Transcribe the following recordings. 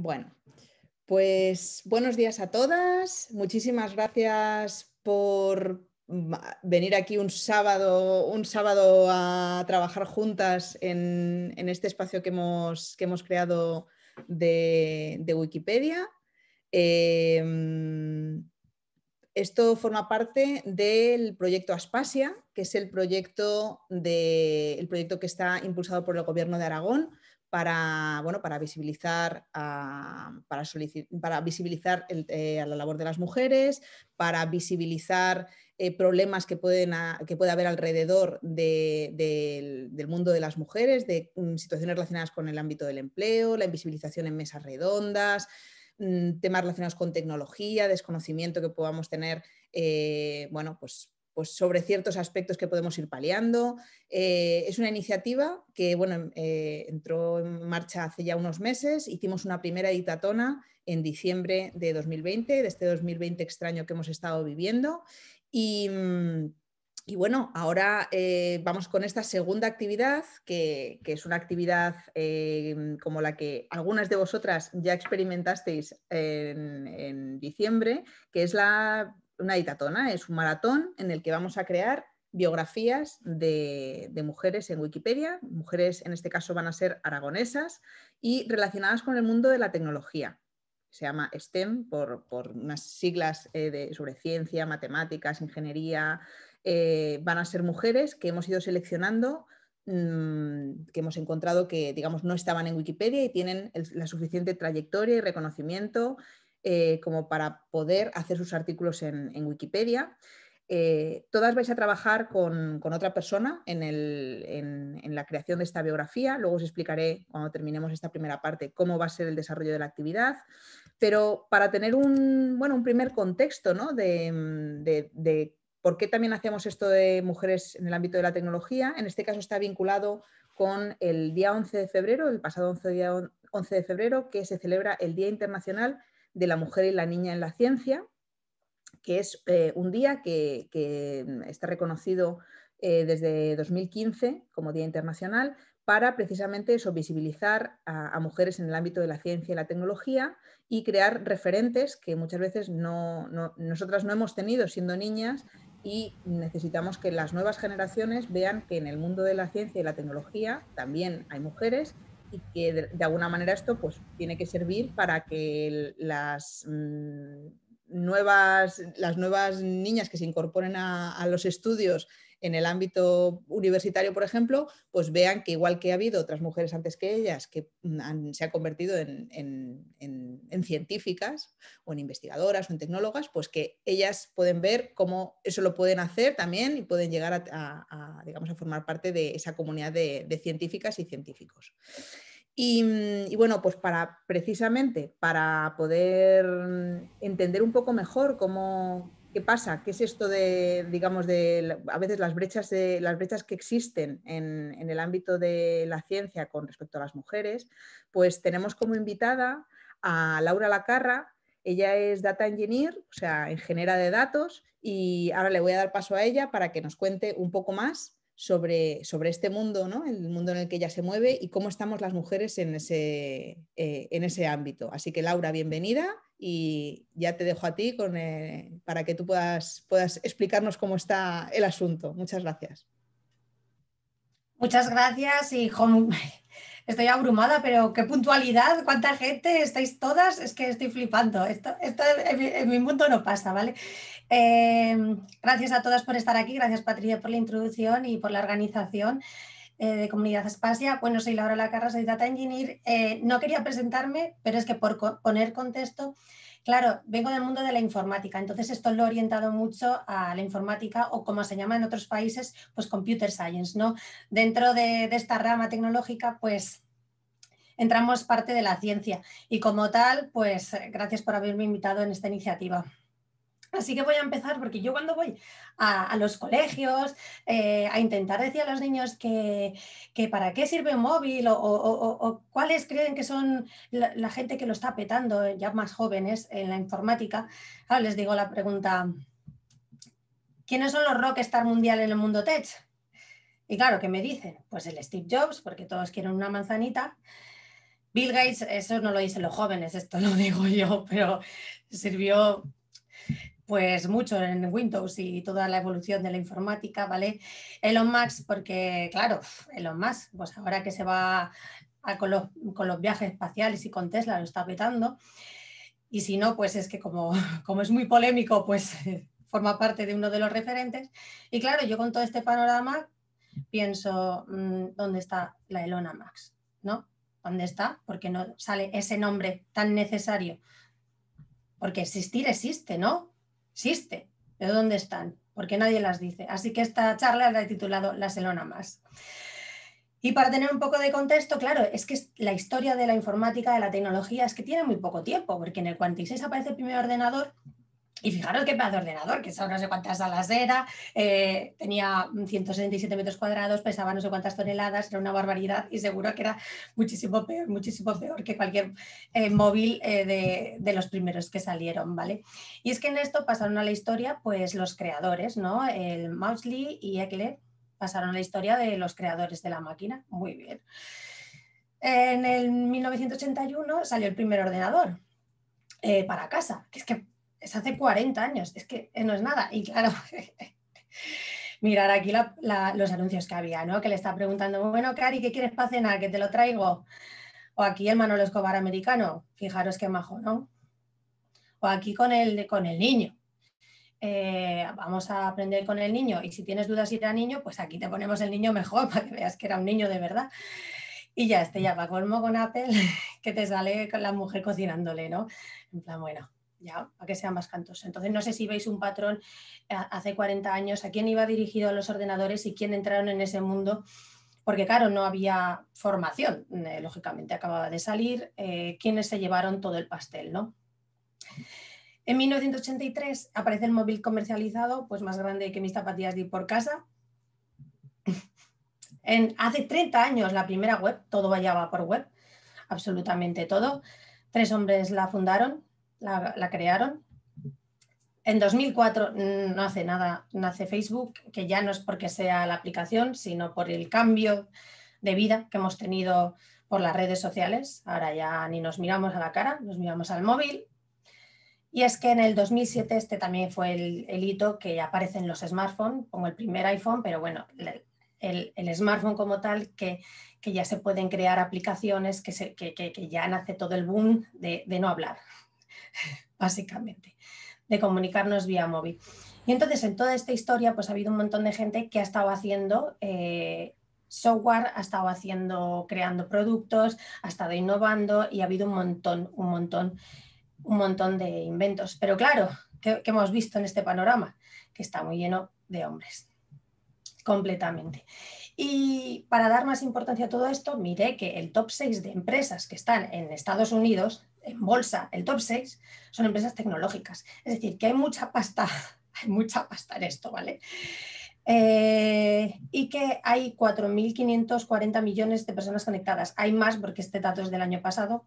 Bueno, pues buenos días a todas. Muchísimas gracias por venir aquí un sábado, un sábado a trabajar juntas en, este espacio que hemos, creado de, Wikipedia. Em, esto forma parte del proyecto Aspasia, que es el proyecto, de, el proyecto que está impulsado por el Gobierno de Aragón para, bueno, para visibilizar, a, ah, para, para visibilizar eh, la labor de las mujeres, para visibilizar eh, problemas que, pueden que puede haber alrededor del mundo de las mujeres, de mm, situaciones relacionadas con el ámbito del empleo, la invisibilización en mesas redondas, mm, temas relacionados con tecnología, desconocimiento que podamos tener eh, bueno, pues, pues, sobre ciertos aspectos que podemos ir paliando. Eh, es una iniciativa que bueno, eh, entró en marcha hace ya unos meses, hicimos una primera editatona en diciembre de 2020, de este 2020 extraño que hemos estado viviendo. Y, mm, bueno, ahora eh, vamos con esta segunda actividad, que, es una actividad como la que algunas de vosotras ya experimentasteis en diciembre, que es la una ditatona, es un maratón en el que vamos a crear biografías de, mujeres en Wikipedia, mujeres en este caso van a ser aragonesas y relacionadas con el mundo de la tecnología. Se llama STEM por, unas siglas eh, de, sobre ciencia, matemáticas, ingeniería. Eh, van a ser mujeres que hemos ido seleccionando mm, que hemos encontrado que, digamos, no estaban en Wikipedia y tienen la suficiente trayectoria y reconocimiento eh, como para poder hacer sus artículos en, Wikipedia. Eh, todas vais a trabajar con, otra persona en, la creación de esta biografía. Luego os explicaré cuando terminemos esta primera parte cómo va a ser el desarrollo de la actividad. Pero para tener un, primer contexto mm, de, de por qué también hacemos esto de mujeres en el ámbito de la tecnología, en este caso está vinculado con el día 11 de febrero, el pasado 11 de febrero, que se celebra el Día Internacional de la mujer y la niña en la ciencia, que es eh, un día que, está reconocido eh, desde 2015 como Día Internacional para precisamente eso, visibilizar a, mujeres en el ámbito de la ciencia y la tecnología y crear referentes que muchas veces no, nosotras no hemos tenido siendo niñas y necesitamos que las nuevas generaciones vean que en el mundo de la ciencia y la tecnología también hay mujeres y que de, alguna manera esto pues, tiene que servir para que las, mm, nuevas, las nuevas niñas que se incorporen a los estudios en el ámbito universitario, por ejemplo, pues vean que igual que ha habido otras mujeres antes que ellas que mm, se han convertido en, científicas o en investigadoras o en tecnólogas, pues que ellas pueden ver cómo eso lo pueden hacer también y pueden llegar a, digamos, a formar parte de esa comunidad de, científicas y científicos. Y, mm, y, bueno, pues para precisamente para poder mm, entender un poco mejor cómo, ¿Qué pasa? ¿Qué es esto de, digamos, de a veces las brechas, de, las brechas que existen en, en, el ámbito de la ciencia con respecto a las mujeres? Pues tenemos como invitada a Laura Lacarra. Ella es data engineer, o sea, ingeniera de datos, y ahora le voy a dar paso a ella para que nos cuente un poco más sobre, este mundo, ¿no? el mundo en el que ella se mueve y cómo estamos las mujeres en ese, eh, en ese ámbito. Así que Laura, bienvenida y ya te dejo a ti con, eh, para que tú puedas, puedas explicarnos cómo está el asunto. Muchas gracias. Muchas gracias y estoy abrumada, pero qué puntualidad, cuánta gente, estáis todas, es que estoy flipando. Esto, esto en, mi, mundo no pasa, ¿vale? Em, gracias a todas por estar aquí, gracias Patricia por la introducción y por la organización eh, de Comunidad Espacia. Bueno, soy Laura Lacarra, soy Data Engineer. Eh, no quería presentarme, pero es que por poner contexto, Claro, vengo del mundo de la informática, entonces esto lo he orientado mucho a la informática o como se llama en otros países, pues computer science, ¿no? Dentro de, de esta rama tecnológica, pues entramos parte de la ciencia y como tal, pues eh, gracias por haberme invitado en esta iniciativa. Así que voy a empezar porque yo cuando voy a, los colegios eh, a intentar decir a los niños que, para qué sirve un móvil o, cuáles creen que son la, gente que lo está petando, ya más jóvenes en la informática, les digo la pregunta, ¿quiénes son los rockstar mundial en el mundo tech? Y claro, ¿qué me dicen? Pues el Steve Jobs, porque todos quieren una manzanita. Bill Gates, eso no lo dicen los jóvenes, esto lo digo yo, pero sirvió pues mucho en Windows y toda la evolución de la informática, ¿vale? Elon Musk, porque claro, Elon Musk, pues ahora que se va a, con, los, viajes espaciales y con Tesla lo está petando, y si no, pues es que como, como es muy polémico, pues forma parte de uno de los referentes. Y claro, yo con todo este panorama pienso, mm, ¿dónde está la Elona Max? ¿No? ¿Dónde está? Porque no sale ese nombre tan necesario. Porque existir existe, ¿no? existe, pero ¿dónde están? Porque nadie las dice. Así que esta charla la he titulado La Selona Más. Y para tener un poco de contexto, claro, es que la historia de la informática, de la tecnología, es que tiene muy poco tiempo, porque en el 46 aparece el primer ordenador y fijaros qué pedazo de ordenador, que son no sé cuántas alas era, eh, tenía 167 metros cuadrados, pesaba no sé cuántas toneladas, era una barbaridad y seguro que era muchísimo peor, muchísimo peor que cualquier eh, móvil eh, de, los primeros que salieron, ¿vale? Y es que en esto pasaron a la historia pues los creadores, ¿no? El Mausley y Eckler pasaron a la historia de los creadores de la máquina, muy bien. En el 1981 salió el primer ordenador para casa, que es que es hace 40 años, es que eh, no es nada. Y claro, mirar aquí los anuncios que había, ¿no? Que le está preguntando, bueno, Cari, ¿qué quieres para cenar? Que te lo traigo. O aquí el Manolo Escobar americano, fijaros qué majo, ¿no? O aquí con el, con el niño. Eh, vamos a aprender con el niño y si tienes dudas si era niño, pues aquí te ponemos el niño mejor para que veas que era un niño de verdad. Y ya, este ya va colmo con Apple, que te sale con la mujer cocinándole, ¿no? En plan, bueno, ya, a que sean más cantos Entonces, no sé si veis un patrón eh, hace 40 años, a quién iba dirigido a los ordenadores y quién entraron en ese mundo, porque claro, no había formación, eh, lógicamente acababa de salir, eh, quienes se llevaron todo el pastel, ¿no? En 1983 aparece el móvil comercializado, pues más grande que mis zapatillas de por casa. en, hace 30 años la primera web, todo vallaba por web, absolutamente todo. Tres hombres la fundaron, la, crearon. En 2004 no hace nada, nace Facebook, que ya no es porque sea la aplicación, sino por el cambio de vida que hemos tenido por las redes sociales. Ahora ya ni nos miramos a la cara, nos miramos al móvil. Y es que en el 2007 este también fue el, hito que aparecen los smartphones, como el primer iPhone, pero bueno, el, smartphone como tal, que, ya se pueden crear aplicaciones, que, ya nace todo el boom de no hablar, básicamente, de comunicarnos vía móvil. Y entonces en toda esta historia pues ha habido un montón de gente que ha estado haciendo eh, software, ha estado haciendo, creando productos, ha estado innovando y ha habido un montón, un montón, un montón de inventos. Pero claro, que hemos visto en este panorama? Que está muy lleno de hombres, completamente. Y para dar más importancia a todo esto, miré que el top 6 de empresas que están en Estados Unidos en bolsa, el top 6, son empresas tecnológicas. Es decir, que hay mucha pasta, hay mucha pasta en esto, ¿vale? Eh, y que hay 4.540 millones de personas conectadas. Hay más porque este dato es del año pasado.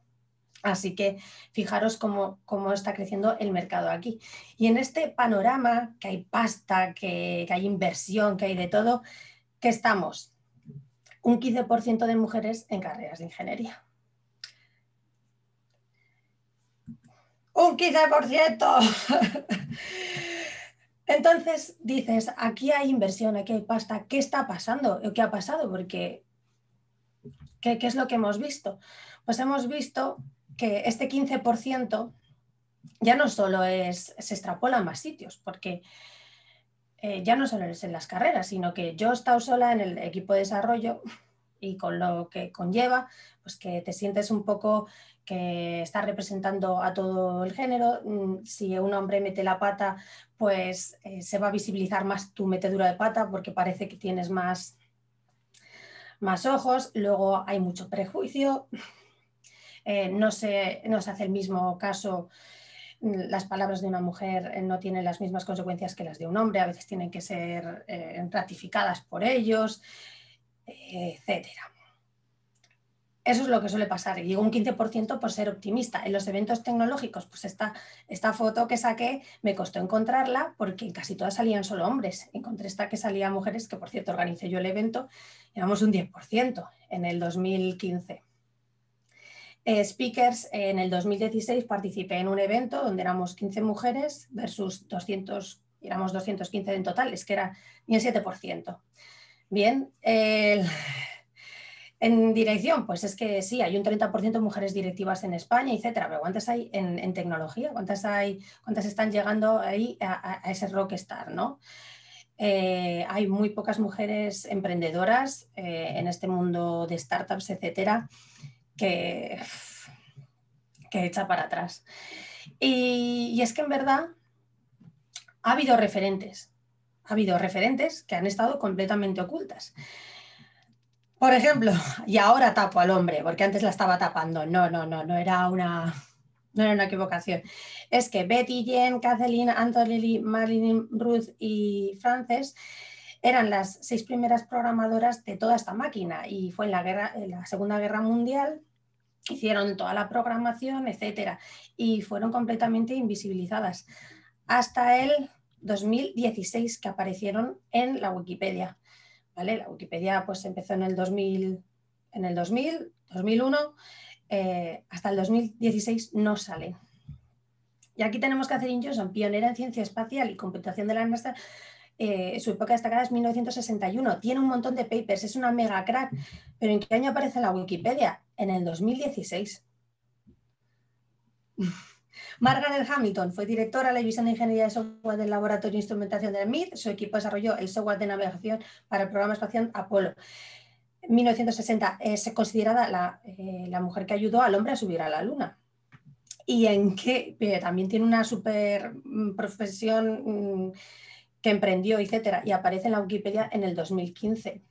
Así que fijaros cómo, cómo está creciendo el mercado aquí. Y en este panorama, que hay pasta, que, que hay inversión, que hay de todo, que estamos un 15% de mujeres en carreras de ingeniería. un 15%. Entonces dices, aquí hay inversión, aquí hay pasta, ¿qué está pasando? ¿Qué ha pasado? Porque, ¿qué, es lo que hemos visto? Pues hemos visto que este 15% ya no solo es, se extrapola a más sitios, porque eh, ya no solo es en las carreras, sino que yo he estado sola en el equipo de desarrollo y con lo que conlleva, pues que te sientes un poco que estás representando a todo el género. Mm, si un hombre mete la pata, pues eh, se va a visibilizar más tu metedura de pata porque parece que tienes más, más ojos. Luego hay mucho prejuicio. Eh, no, se, nos hace el mismo caso mm, las palabras de una mujer eh, no tienen las mismas consecuencias que las de un hombre, a veces tienen que ser ratificadas por ellos etcétera. Eso es lo que suele pasar. Y digo un 15% por ser optimista. En los eventos tecnológicos, pues esta, foto que saqué me costó encontrarla porque casi todas salían solo hombres. Encontré esta que salía mujeres, que por cierto organicé yo el evento, llevamos un 10% en el 2015. Eh, speakers, en el 2016 participé en un evento donde éramos 15 mujeres versus 200, éramos 215 en total, es que era ni el 7%. Bien, en dirección, pues es que sí, hay un 30% de mujeres directivas en España, etcétera, pero ¿cuántas hay en, tecnología? ¿Cuántas hay, cuántas están llegando ahí a, ese rockstar, no? Eh, hay muy pocas mujeres emprendedoras eh, en este mundo de startups, etcétera, que, que echa para atrás. y es que en verdad ha habido referentes, ha habido referentes que han estado completamente ocultas. Por ejemplo, y ahora tapo al hombre, porque antes la estaba tapando. No, no, no, no era una, era una equivocación. Es que Betty, Jen, Kathleen, Anthony, Marilyn, Ruth y Frances eran las seis primeras programadoras de toda esta máquina y fue en la, guerra, en la Segunda Guerra Mundial, hicieron toda la programación, etcétera, y fueron completamente invisibilizadas. Hasta él... 2016 que aparecieron en la Wikipedia. ¿vale? La Wikipedia pues, empezó en el 2000, en el 2000 2001, eh, hasta el 2016 no sale. Y aquí tenemos Catherine Johnson, pionera en ciencia espacial y computación de la NASA. Eh, su época destacada es 1961. Tiene un montón de papers, es una mega crack. Pero ¿en qué año aparece la Wikipedia? En el 2016. Margaret Hamilton fue directora de la División de Ingeniería de Software del Laboratorio de Instrumentación del MIT. Su equipo desarrolló el software de navegación para el programa espacial Apolo. En 1960 es eh, considerada la, eh, la mujer que ayudó al hombre a subir a la Luna y en que eh, también tiene una super mm, profesión mm, que emprendió, etcétera, y aparece en la Wikipedia en el 2015.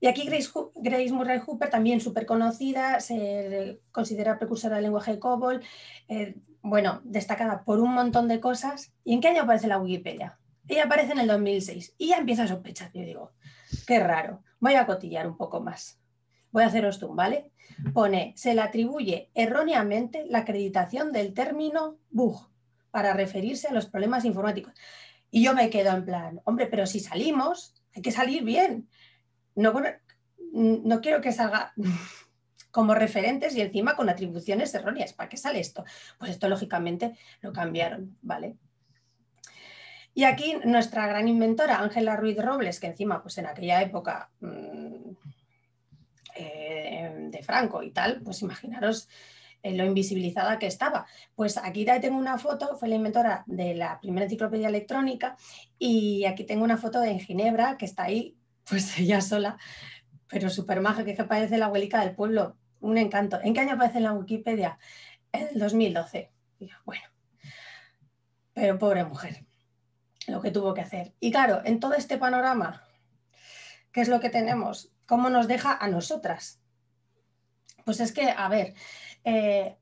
Y aquí Grace, Murray Hooper, también súper conocida, se considera precursora del lenguaje COBOL, eh, bueno, destacada por un montón de cosas. ¿Y en qué año aparece la Wikipedia? Ella aparece en el 2006 y ya empieza a sospechar. Yo digo, qué raro, voy a cotillar un poco más. Voy a haceros zoom, ¿vale? Pone, se le atribuye erróneamente la acreditación del término bug para referirse a los problemas informáticos. Y yo me quedo en plan, hombre, pero si salimos, hay que salir bien no, quiero que salga como referentes y encima con atribuciones erróneas. ¿Para qué sale esto? Pues esto lógicamente lo cambiaron, ¿vale? Y aquí nuestra gran inventora, Ángela Ruiz Robles, que encima pues en aquella época mm, eh, de Franco y tal, pues imaginaros eh, lo invisibilizada que estaba. Pues aquí tengo una foto, fue la inventora de la primera enciclopedia electrónica y aquí tengo una foto de Ginebra que está ahí pues ella sola, pero súper mágica, que es la abuelita del pueblo, un encanto. ¿En qué año aparece en la Wikipedia? En el 2012. Bueno, pero pobre mujer, lo que tuvo que hacer. Y claro, en todo este panorama, ¿qué es lo que tenemos? ¿Cómo nos deja a nosotras? Pues es que, a ver, eh,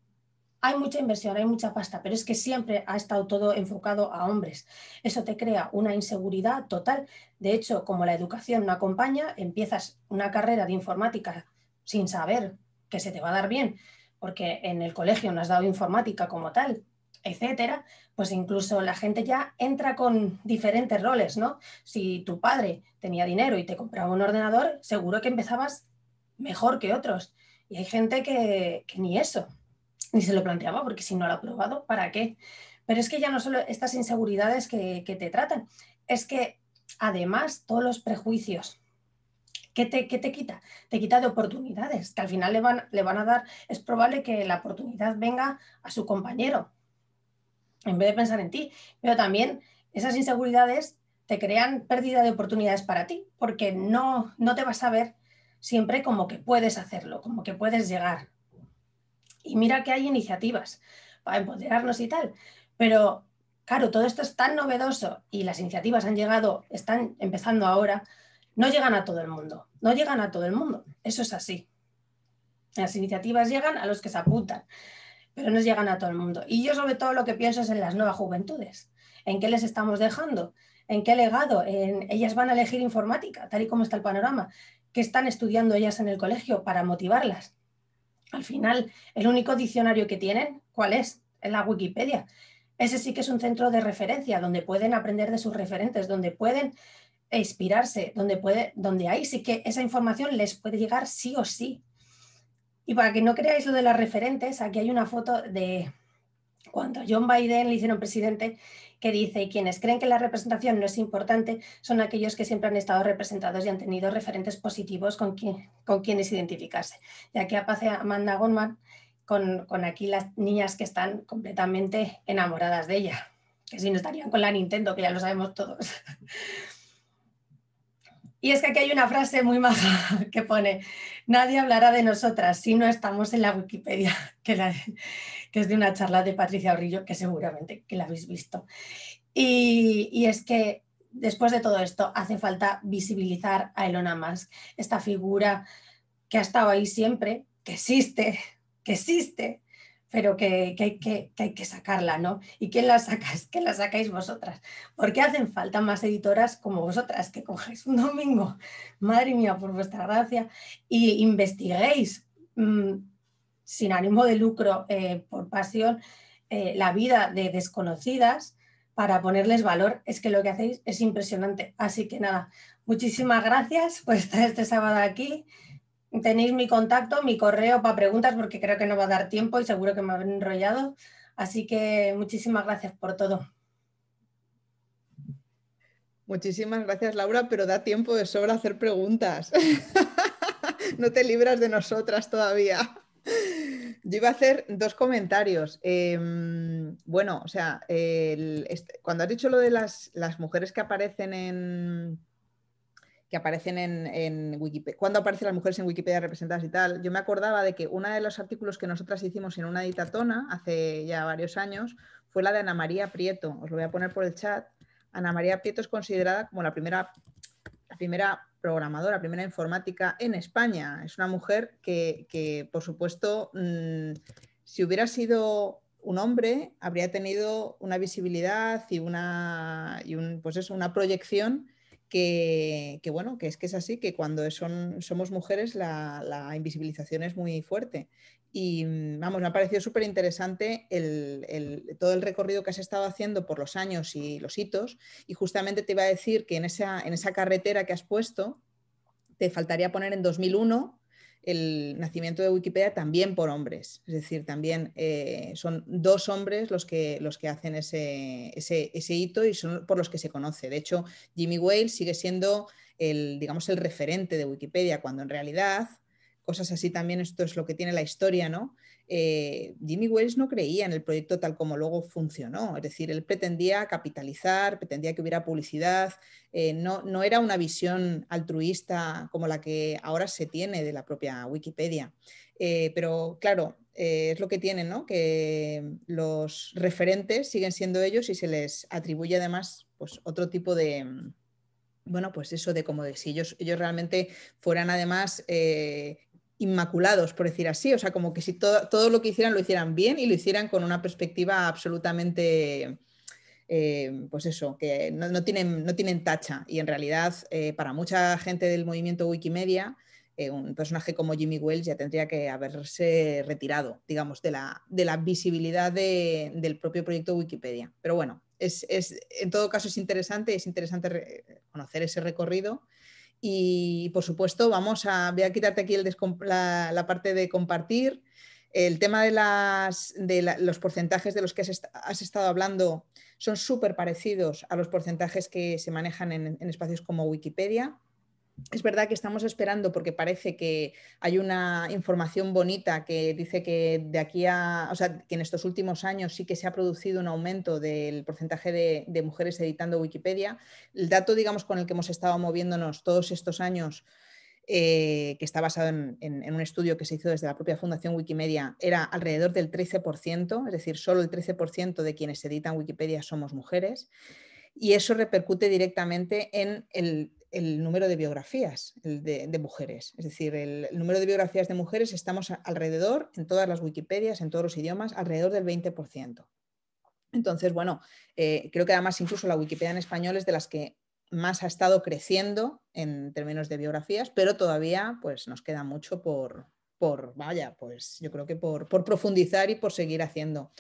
hay mucha inversión, hay mucha pasta, pero es que siempre ha estado todo enfocado a hombres. Eso te crea una inseguridad total. De hecho, como la educación no acompaña, empiezas una carrera de informática sin saber que se te va a dar bien, porque en el colegio no has dado informática como tal, etcétera, pues incluso la gente ya entra con diferentes roles, ¿no? Si tu padre tenía dinero y te compraba un ordenador, seguro que empezabas mejor que otros. Y hay gente que ni eso. Ni se lo planteaba, porque si no lo ha probado, ¿para qué? Pero es que ya no solo estas inseguridades que, te tratan, es que además todos los prejuicios ¿Qué te, te, quita? Te quita de oportunidades, que al final le van, le van, a dar, es probable que la oportunidad venga a su compañero, en vez de pensar en ti. Pero también esas inseguridades te crean pérdida de oportunidades para ti, porque no, no te vas a ver siempre como que puedes hacerlo, como que puedes llegar. Y mira que hay iniciativas para empoderarnos y tal, pero claro, todo esto es tan novedoso y las iniciativas han llegado, están empezando ahora, no llegan a todo el mundo, no llegan a todo el mundo, eso es así. Las iniciativas llegan a los que se apuntan, pero no llegan a todo el mundo. Y yo sobre todo lo que pienso es en las nuevas juventudes, en qué les estamos dejando, en qué legado, en, ellas van a elegir informática, tal y como está el panorama, qué están estudiando ellas en el colegio para motivarlas. Al final, el único diccionario que tienen, ¿cuál es? Es la Wikipedia. Ese sí que es un centro de referencia donde pueden aprender de sus referentes, donde pueden inspirarse, donde, puede, donde hay. sí que esa información les puede llegar sí o sí. Y para que no creáis lo de las referentes, aquí hay una foto de cuando John Biden le hicieron presidente que dice, y quienes creen que la representación no es importante son aquellos que siempre han estado representados y han tenido referentes positivos con, quienes identificarse. Y aquí aparece Amanda Goldman con, aquí las niñas que están completamente enamoradas de ella, que si no estarían con la Nintendo, que ya lo sabemos todos. Y es que aquí hay una frase muy maja que pone, nadie hablará de nosotras si no estamos en la Wikipedia, que es de una charla de Patricia Orrillo, que seguramente que la habéis visto. Y, es que después de todo esto hace falta visibilizar a Elona Musk, esta figura que ha estado ahí siempre, que existe, que existe, pero que, que, hay que sacarla, ¿no? ¿Y quién la Es Que la sacáis vosotras. Porque hacen falta más editoras como vosotras, que cogéis un domingo, madre mía, por vuestra gracia, y investiguéis. Mm, sin ánimo de lucro eh, por pasión eh, la vida de desconocidas para ponerles valor. Es que lo que hacéis es impresionante. Así que nada, muchísimas gracias por estar este sábado aquí. Tenéis mi contacto, mi correo para preguntas porque creo que no va a dar tiempo y seguro que me habré enrollado. Así que muchísimas gracias por todo. Muchísimas gracias, Laura, pero da tiempo de sobra hacer preguntas. no te libras de nosotras todavía. Yo iba a hacer dos comentarios. Em, bueno, o sea, este, cuando has dicho lo de las, mujeres que aparecen en que aparecen en, Wikipedia, cuando aparecen las mujeres en Wikipedia representadas y tal, yo me acordaba de que uno de los artículos que nosotras hicimos en una editatona hace ya varios años fue la de Ana María Prieto. Os lo voy a poner por el chat. Ana María Prieto es considerada como la primera la primera programadora, primera informática en España. Es una mujer que, que por supuesto, mm, si hubiera sido un hombre, habría tenido una visibilidad y una, y un, pues eso, una proyección que, bueno, que es que es así, que cuando son, somos mujeres la, invisibilización es muy fuerte. Y mm, vamos, me ha parecido súper interesante todo el recorrido que has estado haciendo por los años y los hitos. Y justamente te iba a decir que en esa, en esa carretera que has puesto, te faltaría poner en 2001 el nacimiento de Wikipedia también por hombres, es decir, también eh, son dos hombres los que, los que hacen ese, ese, ese, hito y son por los que se conoce. De hecho, Jimmy Wales sigue siendo el, digamos, el referente de Wikipedia, cuando en realidad, cosas así también, esto es lo que tiene la historia, ¿no? Eh, Jimmy Wells no creía en el proyecto tal como luego funcionó. Es decir, él pretendía capitalizar, pretendía que hubiera publicidad, eh, no, no, era una visión altruista como la que ahora se tiene de la propia Wikipedia. Eh, pero claro, es lo que tienen, ¿no? que los referentes siguen siendo ellos y se les atribuye además pues, otro tipo de, bueno, pues eso de como de si ellos, ellos realmente fueran además inmaculados, por decir así, o sea, como que si todo, lo que hicieran lo hicieran bien y lo hicieran con una perspectiva absolutamente, eh, pues eso, que no, no, tienen, tacha. Y en realidad, eh, para mucha gente del movimiento Wikimedia, eh, un personaje como Jimmy Wells ya tendría que haberse retirado, digamos, de la, visibilidad del propio proyecto Wikipedia. Pero bueno, es, en todo caso es interesante, es interesante conocer ese recorrido y por supuesto, vamos a, voy a quitarte aquí la, parte de compartir. El tema de, las, de los porcentajes de los que has, estado hablando son súper parecidos a los porcentajes que se manejan en espacios como Wikipedia. Es verdad que estamos esperando porque parece que hay una información bonita que dice que de aquí a, o sea, que en estos últimos años sí que se ha producido un aumento del porcentaje de, mujeres editando Wikipedia. El dato, digamos, con el que hemos estado moviéndonos todos estos años, eh, que está basado en, en, un estudio que se hizo desde la propia Fundación Wikimedia, era alrededor del 13%, es decir, solo el 13% de quienes editan Wikipedia somos mujeres. Y eso repercute directamente en el, el número de biografías de, mujeres. Es decir, el, número de biografías de mujeres estamos alrededor, en todas las Wikipedias, en todos los idiomas, alrededor del 20%. Entonces, bueno, eh, creo que además incluso la Wikipedia en español es de las que más ha estado creciendo en términos de biografías, pero todavía pues, nos queda mucho por, por vaya, pues yo creo que por profundizar y por seguir haciendo.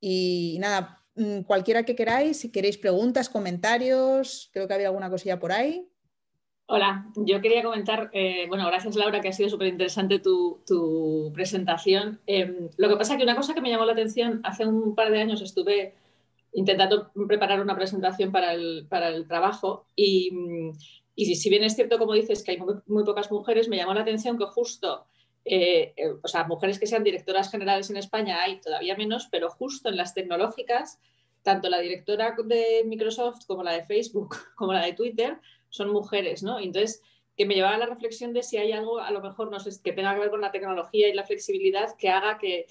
Y nada, mm, cualquiera que queráis, si queréis preguntas, comentarios, creo que había alguna cosilla por ahí. Hola, yo quería comentar, eh, bueno, gracias Laura, que ha sido súper interesante tu, presentación. Em, lo que pasa es que una cosa que me llamó la atención, hace un par de años estuve intentando preparar una presentación para el, para el trabajo y, si bien es cierto, como dices, que hay muy, pocas mujeres, me llamó la atención que justo, eh, eh, o sea, mujeres que sean directoras generales en España hay todavía menos, pero justo en las tecnológicas, tanto la directora de Microsoft como la de Facebook, como la de Twitter, son mujeres, ¿no? Entonces, que me llevaba a la reflexión de si hay algo, a lo mejor, no sé, que tenga que ver con la tecnología y la flexibilidad que haga que,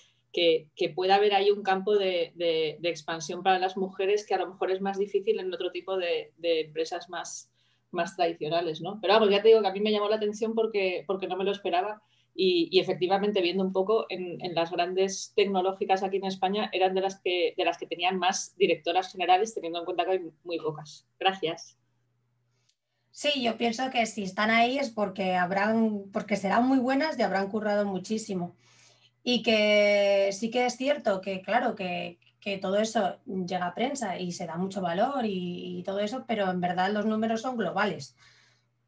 que, pueda haber ahí un campo de, de, expansión para las mujeres que a lo mejor es más difícil en otro tipo de, empresas más, más tradicionales, ¿no? Pero vamos, ya te digo que a mí me llamó la atención porque, porque no me lo esperaba y, y efectivamente viendo un poco en, en, las grandes tecnológicas aquí en España eran de las de las que tenían más directoras generales teniendo en cuenta que hay muy pocas. Gracias. Sí, yo pienso que si están ahí es porque habrán, porque serán muy buenas y habrán currado muchísimo. Y que sí que es cierto que, claro, que, todo eso llega a prensa y se da mucho valor y todo eso, pero en verdad los números son globales.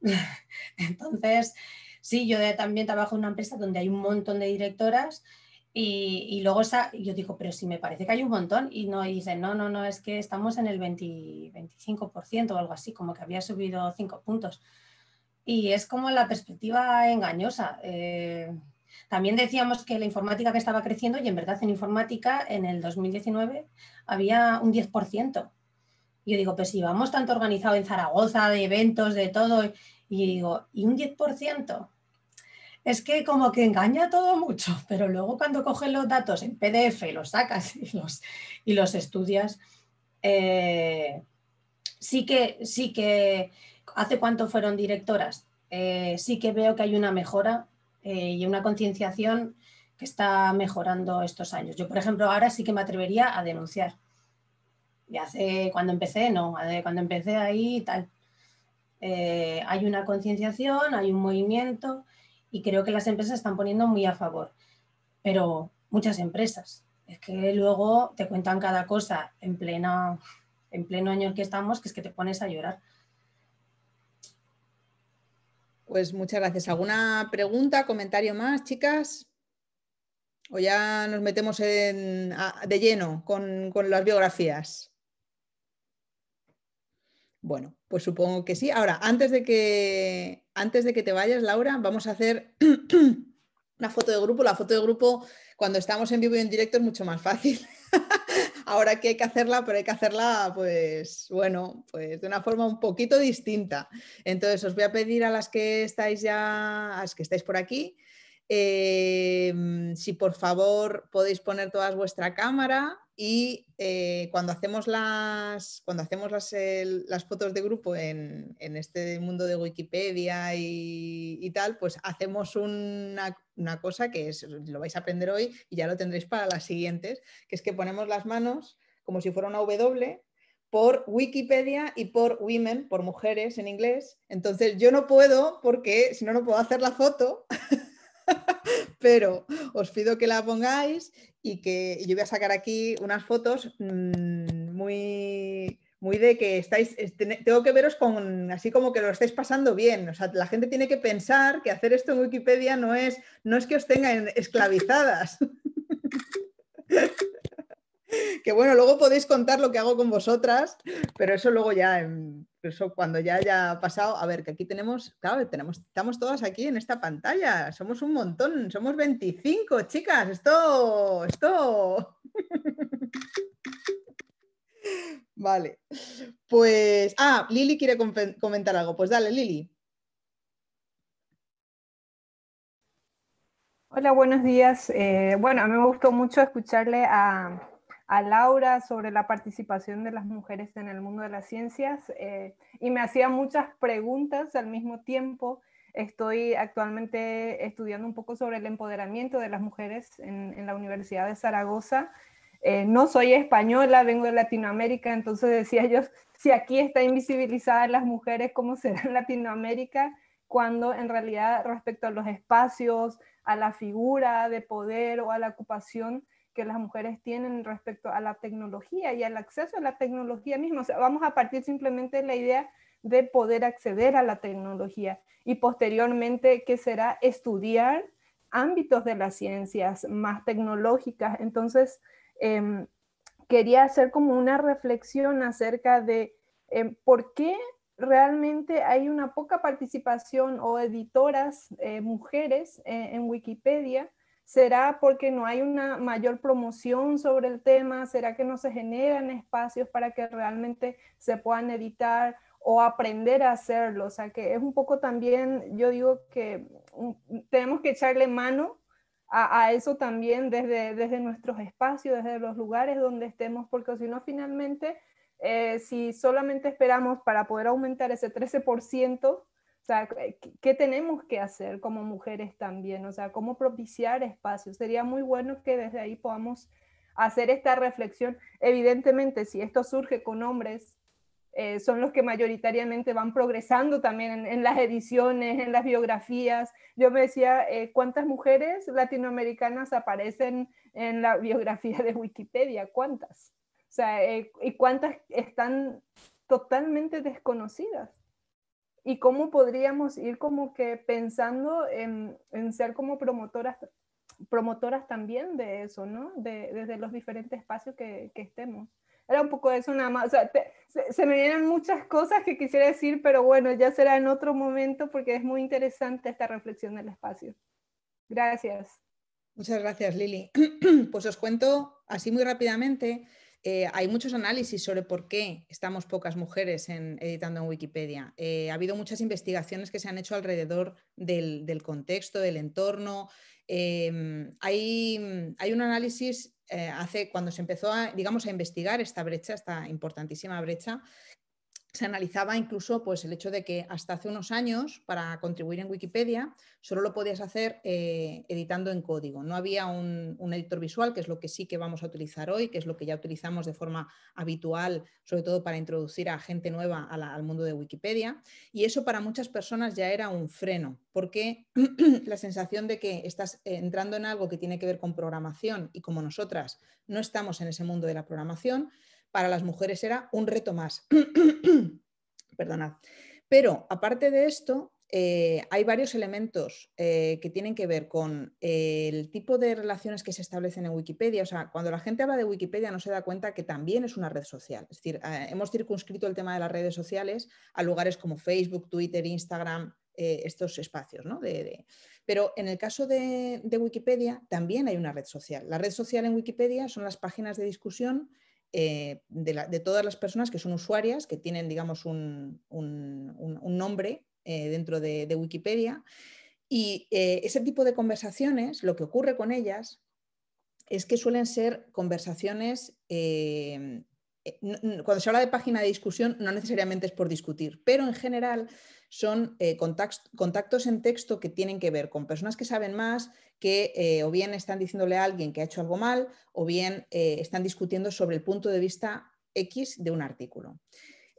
Entonces, sí, yo también trabajo en una empresa donde hay un montón de directoras y, luego yo digo, pero si me parece que hay un montón, y no y dicen, no, no, no, es que estamos en el 20, 25% o algo así, como que había subido 5 puntos. Y es como la perspectiva engañosa. Eh, también decíamos que la informática que estaba creciendo, y en verdad en informática en el 2019 había un 10%. Yo digo, pues si vamos tanto organizado en Zaragoza, de eventos, de todo, y digo, ¿y un 10%? es que como que engaña todo mucho, pero luego cuando coges los datos en PDF y los sacas y los, y los estudias, eh, sí, que, sí que, ¿hace cuánto fueron directoras? Eh, sí que veo que hay una mejora eh, y una concienciación que está mejorando estos años. Yo, por ejemplo, ahora sí que me atrevería a denunciar. Y hace cuando empecé, no, cuando empecé ahí tal. hay una concienciación, hay un movimiento, y creo que las empresas están poniendo muy a favor, pero muchas empresas. Es que luego te cuentan cada cosa en, en pleno año en que estamos, que es que te pones a llorar. Pues muchas gracias. ¿Alguna pregunta, comentario más, chicas? ¿O ya nos metemos de lleno con, las biografías? Bueno, pues supongo que sí. Ahora, antes de que antes de que te vayas, Laura, vamos a hacer una foto de grupo. La foto de grupo cuando estamos en vivo y en directo es mucho más fácil. Ahora que hay que hacerla, pero hay que hacerla, pues bueno, pues de una forma un poquito distinta. Entonces os voy a pedir a las que estáis ya, a las que estáis por aquí, eh, si por favor podéis poner todas vuestra cámara y eh, cuando hacemos las, cuando hacemos las, fotos de grupo en, este mundo de Wikipedia y, tal, pues hacemos una, cosa que es, lo vais a aprender hoy y ya lo tendréis para las siguientes, que es que ponemos las manos como si fuera una W por Wikipedia y por women, por mujeres en inglés. Entonces yo no puedo porque si no, no puedo hacer la foto. pero os pido que la pongáis y que yo voy a sacar aquí unas fotos mm, muy, muy de que estáis, tengo que veros con, así como que lo estáis pasando bien. O sea, la gente tiene que pensar que hacer esto en Wikipedia no es, no es que os tengan esclavizadas. que bueno, luego podéis contar lo que hago con vosotras, pero eso luego ya, eso cuando ya haya pasado, a ver, que aquí tenemos, claro, tenemos, estamos todas aquí en esta pantalla, somos un montón, somos 25, chicas, esto, esto. Vale, pues, ah, Lili quiere comentar algo, pues dale, Lili. Hola, buenos días. Eh, bueno, a mí me gustó mucho escucharle a, a Laura sobre la participación de las mujeres en el mundo de las ciencias eh, y me hacía muchas preguntas al mismo tiempo. Estoy actualmente estudiando un poco sobre el empoderamiento de las mujeres en, la Universidad de Zaragoza. Eh, no soy española, vengo de Latinoamérica, entonces decía yo, si aquí está invisibilizadas las mujeres, ¿cómo será en Latinoamérica? Cuando en realidad respecto a los espacios, a la figura de poder o a la ocupación, que las mujeres tienen respecto a la tecnología y al acceso a la tecnología misma. vamos a partir simplemente de la idea de poder acceder a la tecnología y posteriormente que será estudiar ámbitos de las ciencias más tecnológicas. Entonces, em, quería hacer como una reflexión acerca de em, por qué realmente hay una poca participación o editoras eh, mujeres eh, en Wikipedia ¿Será porque no hay una mayor promoción sobre el tema? ¿Será que no se generan espacios para que realmente se puedan editar o aprender a hacerlo? O sea, que es un poco también, yo digo que mm, mm, tenemos que echarle mano a, eso también desde, desde nuestros espacios, desde los lugares donde estemos, porque si no, finalmente, eh, si solamente esperamos para poder aumentar ese 13%, o sea, eh, ¿qué tenemos que hacer como mujeres también? O sea, ¿cómo propiciar espacios? Sería muy bueno que desde ahí podamos hacer esta reflexión. Evidentemente, si esto surge con hombres, eh, son los que mayoritariamente van progresando también en, las ediciones, en las biografías. Yo me decía, eh, ¿cuántas mujeres latinoamericanas aparecen en la biografía de Wikipedia? ¿Cuántas? O sea, ¿y cuántas están totalmente desconocidas? y cómo podríamos ir como que pensando en, ser como promotoras, promotoras también de eso, ¿no? De, desde los diferentes espacios que, estemos. Era un poco eso nada más, se, se, me vienen muchas cosas que quisiera decir, pero bueno, ya será en otro momento porque es muy interesante esta reflexión del espacio. Gracias. Muchas gracias, Lili. Pues os cuento así muy rápidamente eh, hay muchos análisis sobre por qué estamos pocas mujeres editando en Wikipedia. Eh, ha habido muchas investigaciones que se han hecho alrededor del, contexto, del entorno. Em, mm, hay, un análisis eh, hace cuando se empezó a, digamos, a investigar esta brecha, esta importantísima brecha, se analizaba incluso pues, el hecho de que hasta hace unos años, para contribuir en Wikipedia, solo lo podías hacer eh, editando en código. No había un, editor visual, que es lo que sí que vamos a utilizar hoy, que es lo que ya utilizamos de forma habitual, sobre todo para introducir a gente nueva al mundo de Wikipedia. Y eso para muchas personas ya era un freno, porque la sensación de que estás eh, entrando en algo que tiene que ver con programación y como nosotras no estamos en ese mundo de la programación, para las mujeres era un reto más. Perdonad. Pero aparte de esto, eh, hay varios elementos eh, que tienen que ver con eh, el tipo de relaciones que se establecen en Wikipedia. O sea, cuando la gente habla de Wikipedia no se da cuenta que también es una red social. Es decir, hemos circunscrito el tema de las redes sociales a lugares como Facebook, Twitter, Instagram, estos espacios. Pero en el caso de Wikipedia también hay una red social. La red social en Wikipedia son las páginas de discusión eh, de, todas las personas que son usuarias, que tienen, digamos, un, nombre eh, dentro de, Wikipedia. Y eh, ese tipo de conversaciones, lo que ocurre con ellas es que suelen ser conversaciones eh, cuando se habla de página de discusión, no necesariamente es por discutir, pero en general son eh, contactos en texto que tienen que ver con personas que saben más, que eh, o bien están diciéndole a alguien que ha hecho algo mal, o bien están discutiendo sobre el punto de vista X de un artículo.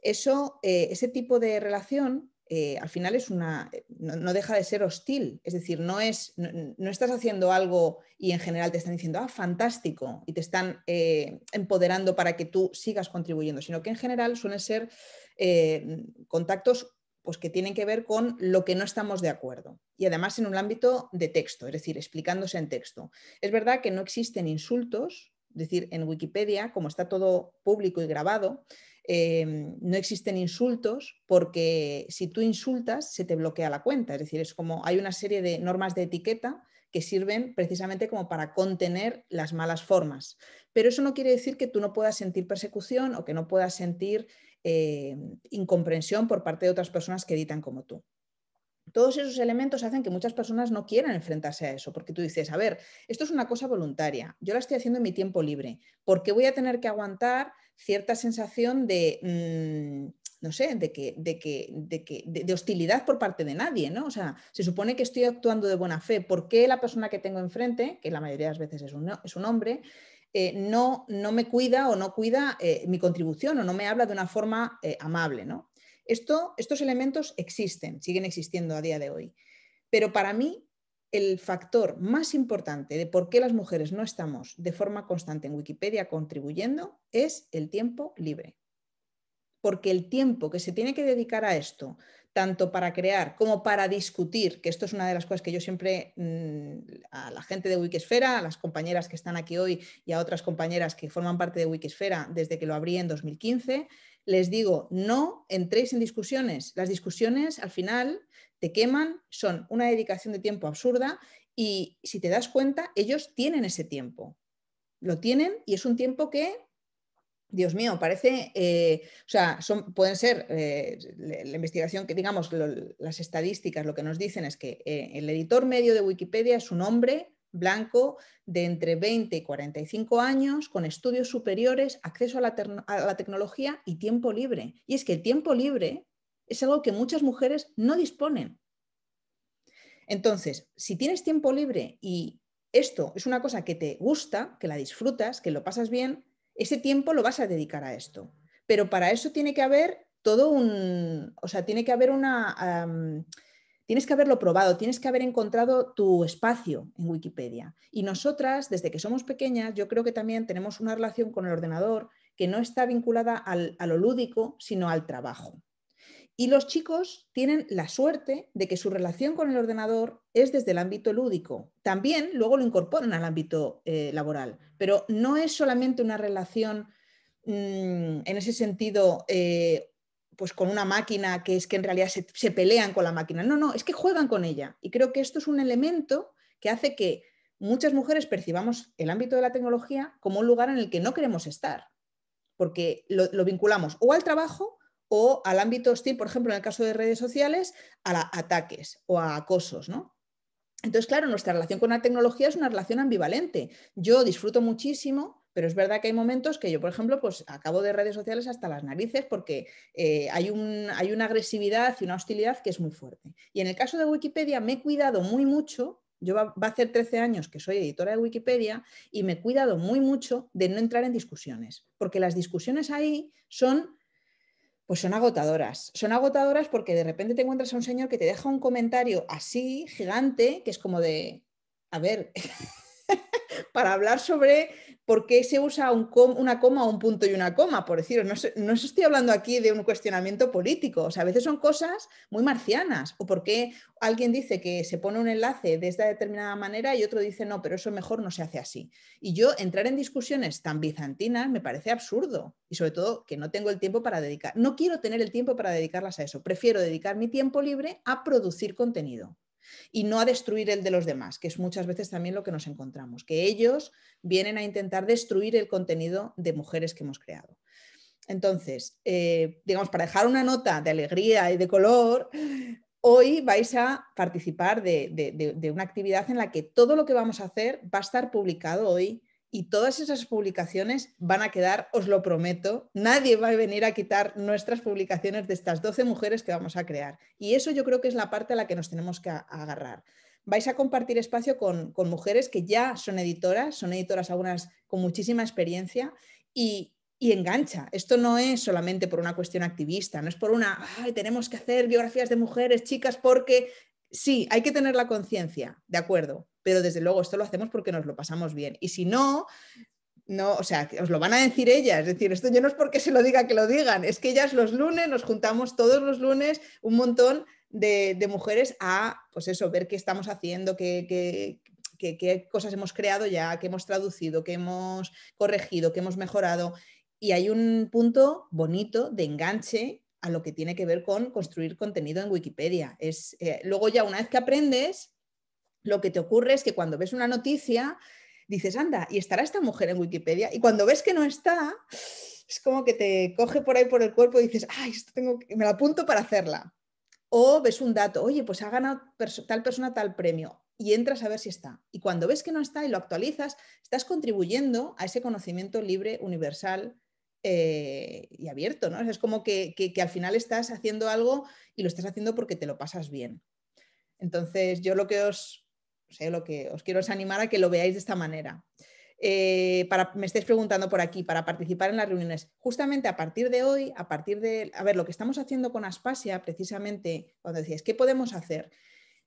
Eso, ese tipo de relación eh, al final es una, eh, no, deja de ser hostil. Es decir, no, es, no, estás haciendo algo y en general te están diciendo, ah, fantástico, y te están eh, empoderando para que tú sigas contribuyendo, sino que en general suelen ser contactos pues, que tienen que ver con lo que no estamos de acuerdo. Y además en un ámbito de texto, es decir, explicándose en texto. Es verdad que no existen insultos, es decir, en Wikipedia, como está todo público y grabado, Em, no existen insultos porque si tú insultas se te bloquea la cuenta. Es decir, es como hay una serie de normas de etiqueta que sirven precisamente como para contener las malas formas. Pero eso no quiere decir que tú no puedas sentir persecución o que no puedas sentir em, incomprensión por parte de otras personas que editan como tú todos esos elementos hacen que muchas personas no quieran enfrentarse a eso, porque tú dices, a ver, esto es una cosa voluntaria, yo la estoy haciendo en mi tiempo libre, ¿por qué voy a tener que aguantar cierta sensación de, mm, no sé, de, que, de, que, de, que, de, hostilidad por parte de nadie? ¿no? O sea, se supone que estoy actuando de buena fe, ¿por qué la persona que tengo enfrente, que la mayoría de las veces es un, es un hombre, eh, no, no, me cuida o no cuida eh, mi contribución o no me habla de una forma eh, amable? ¿no? estos elementos existen, siguen existiendo a día de hoy. Pero para mí, el factor más importante de por qué las mujeres no estamos de forma constante en Wikipedia contribuyendo es el tiempo libre. Porque el tiempo que se tiene que dedicar a esto, tanto para crear como para discutir, que esto es una de las cosas que yo siempre mm, a la gente de Wikisfera, a las compañeras que están aquí hoy y a otras compañeras que forman parte de Wikisfera desde que lo abrí en 2015, les digo, no entréis en discusiones. Las discusiones al final te queman, son una dedicación de tiempo absurda y si te das cuenta, ellos tienen ese tiempo. Lo tienen y es un tiempo que, Dios mío, parece, eh, o sea, son, pueden ser eh, la investigación que, digamos, las estadísticas, lo que nos dicen es que eh, el editor medio de Wikipedia es un hombre blanco de entre 20 y 45 años, con estudios superiores, acceso a la, tecnología y tiempo libre. Y es que el tiempo libre es algo que muchas mujeres no disponen. Entonces, si tienes tiempo libre y esto es una cosa que te gusta, que la disfrutas, que lo pasas bien, ese tiempo lo vas a dedicar a esto. Pero para eso tiene que haber todo un, o sea, tiene que haber una tienes que haberlo probado, tienes que haber encontrado tu espacio en Wikipedia. Y nosotras, desde que somos pequeñas, yo creo que también tenemos una relación con el ordenador que no está vinculada a lo lúdico, sino al trabajo. Y los chicos tienen la suerte de que su relación con el ordenador es desde el ámbito lúdico. También luego lo incorporan al ámbito eh, laboral, pero no es solamente una relación mm, en ese sentido eh, pues con una máquina que es que en realidad se, pelean con la máquina. No, no, es que juegan con ella. Y creo que esto es un elemento que hace que muchas mujeres percibamos el ámbito de la tecnología como un lugar en el que no queremos estar, porque lo, vinculamos o al trabajo o al ámbito hostil, por ejemplo, en el caso de redes sociales, a ataques o a acosos, ¿no? Entonces, claro, nuestra relación con la tecnología es una relación ambivalente. Yo disfruto muchísimo pero es verdad que hay momentos que yo, por ejemplo, pues acabo de redes sociales hasta las narices porque eh, hay, un, hay una agresividad y una hostilidad que es muy fuerte. Y en el caso de Wikipedia me he cuidado muy mucho yo va, a hacer 13 años que soy editora de Wikipedia y me he cuidado muy mucho de no entrar en discusiones, porque las discusiones ahí son, pues son agotadoras. Son agotadoras porque de repente te encuentras a un señor que te deja un comentario así, gigante, que es como de, a ver, para hablar sobre por qué se usa una coma, un punto y una coma, por decir, no, no estoy hablando aquí de un cuestionamiento político, o sea, a veces son cosas muy marcianas, o por qué alguien dice que se pone un enlace de esta determinada manera y otro dice, no, pero eso mejor no se hace así. Y yo entrar en discusiones tan bizantinas me parece absurdo, y sobre todo que no tengo el tiempo para dedicar, no quiero tener el tiempo para dedicarlas a eso, prefiero dedicar mi tiempo libre a producir contenido y no a destruir el de los demás, que es muchas veces también lo que nos encontramos, que ellos vienen a intentar destruir el contenido de mujeres que hemos creado. Entonces, eh, digamos, para dejar una nota de alegría y de color, hoy vais a participar de, una actividad en la que todo lo que vamos a hacer va a estar publicado hoy y todas esas publicaciones van a quedar, os lo prometo, nadie va a venir a quitar nuestras publicaciones de estas 12 mujeres que vamos a crear. Y eso yo creo que es la parte a la que nos tenemos que agarrar. Vais a compartir espacio con, mujeres que ya son editoras, son editoras algunas con muchísima experiencia y, y engancha. Esto no es solamente por una cuestión activista, no es por una, Ay, tenemos que hacer biografías de mujeres, chicas, porque sí, hay que tener la conciencia, de acuerdo, pero desde luego esto lo hacemos porque nos lo pasamos bien. Y si no, no, o sea, os lo van a decir ellas, es decir, esto yo no es porque se lo diga que lo digan, es que ellas los lunes nos juntamos todos los lunes un montón de, mujeres a, pues eso, ver qué estamos haciendo, qué, qué, qué cosas hemos creado ya, qué hemos traducido, qué hemos corregido, qué hemos mejorado. Y hay un punto bonito de enganche a lo que tiene que ver con construir contenido en Wikipedia. Es, eh, luego ya una vez que aprendes, lo que te ocurre es que cuando ves una noticia, dices, anda, ¿y estará esta mujer en Wikipedia? Y cuando ves que no está, es como que te coge por ahí por el cuerpo y dices, ay, esto tengo me la apunto para hacerla. O ves un dato, oye, pues ha ganado tal persona tal premio y entras a ver si está. Y cuando ves que no está y lo actualizas, estás contribuyendo a ese conocimiento libre, universal, eh, y abierto, ¿no? es como que, al final estás haciendo algo y lo estás haciendo porque te lo pasas bien. Entonces, yo lo que os, lo que os quiero es animar a que lo veáis de esta manera. Eh, para, me estáis preguntando por aquí, para participar en las reuniones. Justamente a partir de hoy, a partir de, a ver, lo que estamos haciendo con Aspasia, precisamente, cuando decías, ¿qué podemos hacer?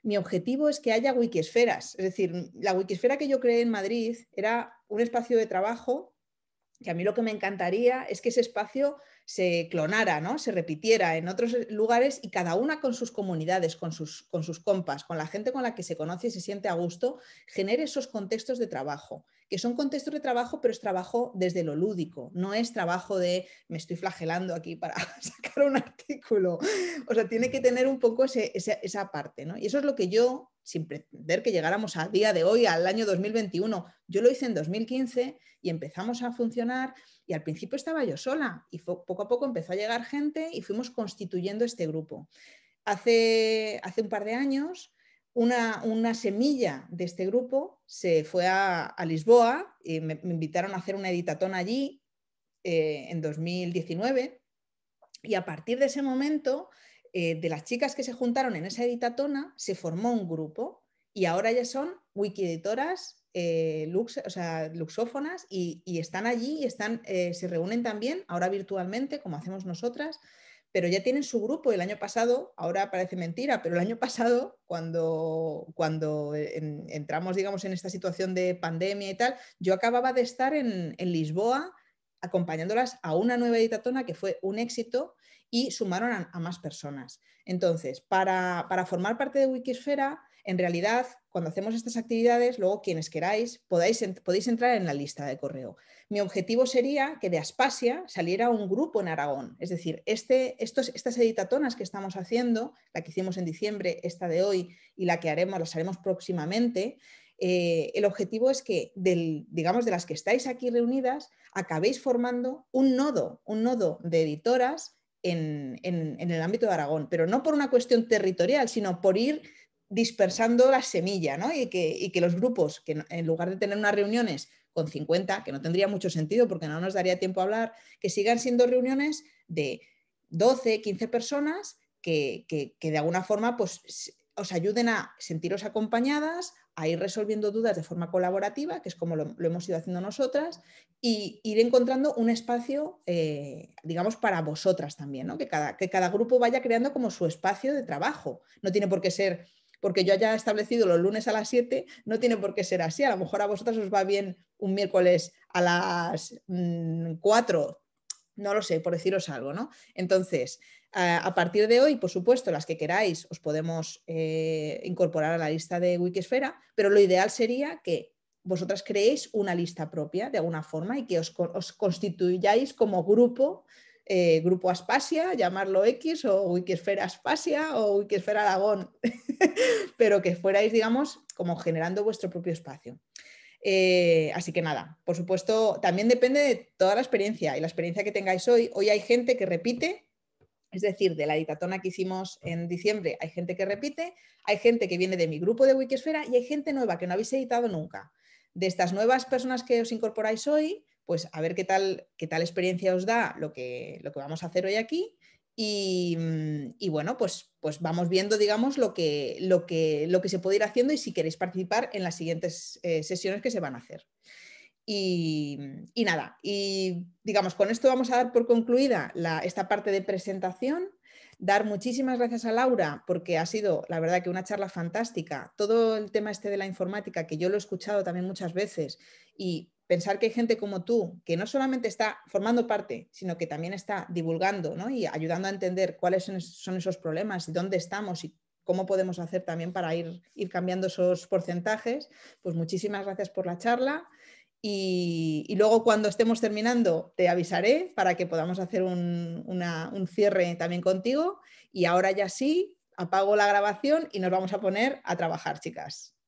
Mi objetivo es que haya wikisferas, es decir, la wikisfera que yo creé en Madrid era un espacio de trabajo y a mí lo que me encantaría es que ese espacio se clonara, ¿no? se repitiera en otros eh, lugares y cada una con sus comunidades, con sus, con sus compas, con la gente con la que se conoce y se siente a gusto, genere esos contextos de trabajo, que son contextos de trabajo, pero es trabajo desde lo lúdico, no es trabajo de me estoy flagelando aquí para sacar un artículo. O sea, tiene que tener un poco esa, esa parte. ¿no? Y eso es lo que yo, sin pretender que llegáramos al día de hoy, al año 2021, yo lo hice en 2015 y empezamos a funcionar y al principio estaba yo sola y poco a poco empezó a llegar gente y fuimos constituyendo este grupo. Hace, hace un par de años, una, semilla de este grupo se fue a, Lisboa y me, invitaron a hacer una editatón allí eh, en 2019. Y a partir de ese momento, eh, de las chicas que se juntaron en esa editatona, se formó un grupo y ahora ya son wikieditoras eh, luxófonas y, están allí y están, eh, se reúnen también, ahora virtualmente, como hacemos nosotras, pero ya tienen su grupo. El año pasado, ahora parece mentira, pero el año pasado, cuando, cuando entramos, digamos, en esta situación de pandemia y tal, yo acababa de estar en, Lisboa acompañándolas a una nueva editatona que fue un éxito y sumaron a, más personas. Entonces, para, para formar parte de Wikisfera, en realidad, cuando hacemos estas actividades, luego quienes queráis, podáis, podéis entrar en la lista de correo. Mi objetivo sería que de Aspasia saliera un grupo en Aragón. Es decir, este, estas editatonas que estamos haciendo, la que hicimos en diciembre, esta de hoy y la que haremos, las haremos próximamente, eh, el objetivo es que, del, digamos, de las que estáis aquí reunidas, acabéis formando un nodo, un nodo de editoras en el ámbito de Aragón, pero no por una cuestión territorial, sino por ir dispersando la semilla, ¿no? Y que, los grupos, que en lugar de tener unas reuniones con 50, que no tendría mucho sentido porque no nos daría tiempo a hablar, que sigan siendo reuniones de 12, 15 personas que, de alguna forma pues, os ayuden a sentiros acompañadas, a ir resolviendo dudas de forma colaborativa, que es como lo, hemos ido haciendo nosotras, y ir encontrando un espacio, eh, digamos, para vosotras también, ¿no? que, que cada grupo vaya creando como su espacio de trabajo. No tiene por qué ser porque yo haya establecido los lunes a las 7, no tiene por qué ser así. A lo mejor a vosotras os va bien un miércoles a las 4, mm, no lo sé, por deciros algo, ¿no? Entonces, a partir de hoy, por supuesto, las que queráis os podemos eh, incorporar a la lista de Wikisfera, pero lo ideal sería que vosotras creéis una lista propia de alguna forma y que os constituyáis como grupo eh, grupo Aspasia, llamarlo X, o Wikisfera Aspasia, o Wikisfera Aragón, pero que fuerais, digamos, como generando vuestro propio espacio. Eh, así que nada, por supuesto, también depende de toda la experiencia y la experiencia que tengáis hoy. Hoy hay gente que repite, es decir, de la editatona que hicimos en diciembre, hay gente que repite, hay gente que viene de mi grupo de Wikisfera y hay gente nueva que no habéis editado nunca. De estas nuevas personas que os incorporáis hoy, pues a ver qué tal, qué tal experiencia os da lo que, lo que vamos a hacer hoy aquí. Y, y bueno, pues, pues, vamos viendo, digamos, lo que, lo, que, lo que se puede ir haciendo y si queréis participar en las siguientes eh, sesiones que se van a hacer. Y, y, nada, y digamos, con esto vamos a dar por concluida la, esta parte de presentación dar muchísimas gracias a Laura porque ha sido, la verdad, que una charla fantástica. Todo el tema este de la informática, que yo lo he escuchado también muchas veces y pensar que hay gente como tú que no solamente está formando parte, sino que también está divulgando y ayudando a entender cuáles son esos problemas dónde estamos y cómo podemos hacer también para ir, ir cambiando esos porcentajes. Pues muchísimas gracias por la charla. Y, luego cuando estemos terminando te avisaré para que podamos hacer un, un, cierre también contigo. Y ahora ya sí, apago la grabación y nos vamos a poner a trabajar, chicas.